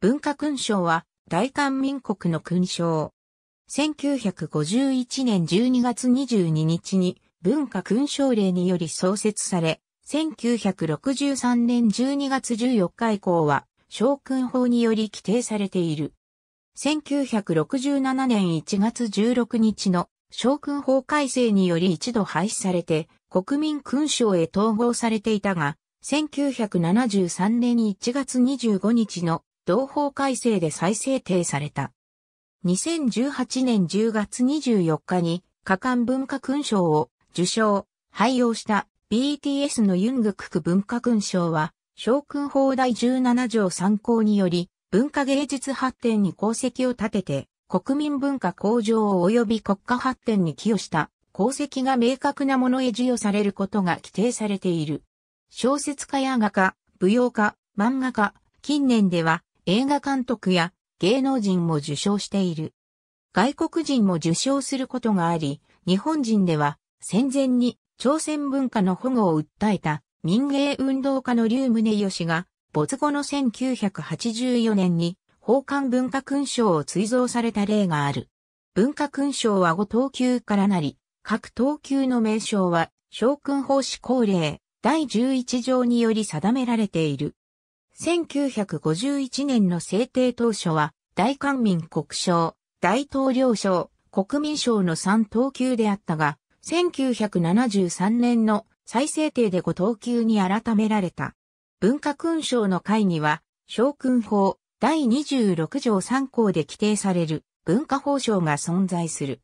文化勲章は大韓民国の勲章。1951年12月22日に文化勲章令により創設され、1963年12月14日以降は将軍法により規定されている。1967年1月16日の将軍法改正により一度廃止されて国民勲章へ統合されていたが、1973年1月25日の同法改正で再制定された。2018年10月24日に、加冠文化勲章を受章、廃用した BTS のユングクク文化勲章は、将軍法第17条参考により、文化芸術発展に功績を立てて、国民文化向上及び国家発展に寄与した功績が明確なものへ授与されることが規定されている。小説家や画家、舞踊家、漫画家、近年では映画監督や芸能人も受賞している。外国人も受賞することがあり、日本人では戦前に朝鮮文化の保護を訴えた民芸運動家の竜宗義が没後の1984年に宝冠文化勲章を追贈された例がある。文化勲章は5等級からなり、各等級の名称は将軍法師高令第11条により定められている。1951年の制定当初は、大官民国省、大統領省、国民省の3等級であったが、1973年の再制定で5等級に改められた。文化勲章の会には、将勲法第26条3項で規定される文化法章が存在する。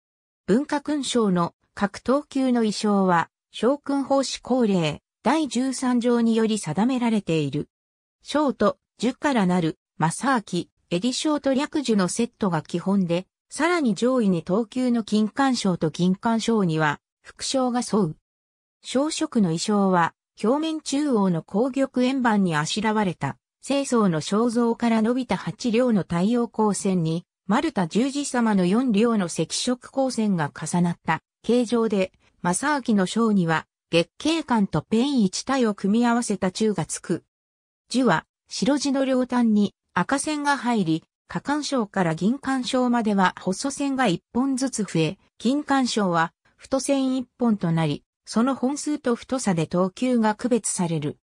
文化勲章の各等級の衣装は、将勲法施行令第13条により定められている。ショート、樹からなる、正明、エディショート略樹のセットが基本で、さらに上位に等級の金冠章と銀冠章には、副章が沿う。小色の衣装は、表面中央の紅玉円盤にあしらわれた、清掃の肖像から伸びた8両の太陽光線に、丸太十字様の4両の赤色光線が重なった形状で、正明の章には、月桂感とペン一体を組み合わせた中がつく。樹は白地の両端に赤線が入り、下干渉から銀干渉までは細線が一本ずつ増え、金干渉は太線一本となり、その本数と太さで等級が区別される。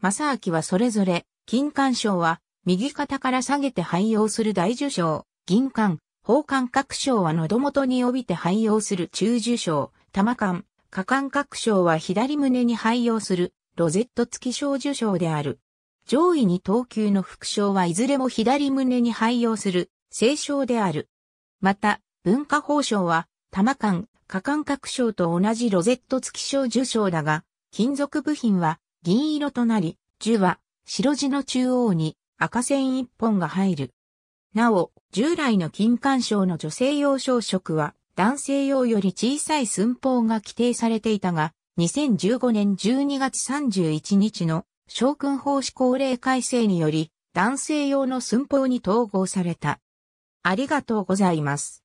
正明はそれぞれ、金干渉は、右肩から下げて廃用する大樹章、銀干、宝冠各章は喉元に帯びて廃用する中樹章、玉冠、下冠各章は左胸に廃用する、ロゼット付き小樹章である。上位に等級の副賞はいずれも左胸に配用する、聖賞である。また、文化宝賞は、玉冠、加冠各賞と同じロゼット付き賞受賞だが、金属部品は銀色となり、銃は白地の中央に赤線一本が入る。なお、従来の金冠賞の女性用装飾は男性用より小さい寸法が規定されていたが、2015年12月31日の将軍法施行令改正により、男性用の寸法に統合された。ありがとうございます。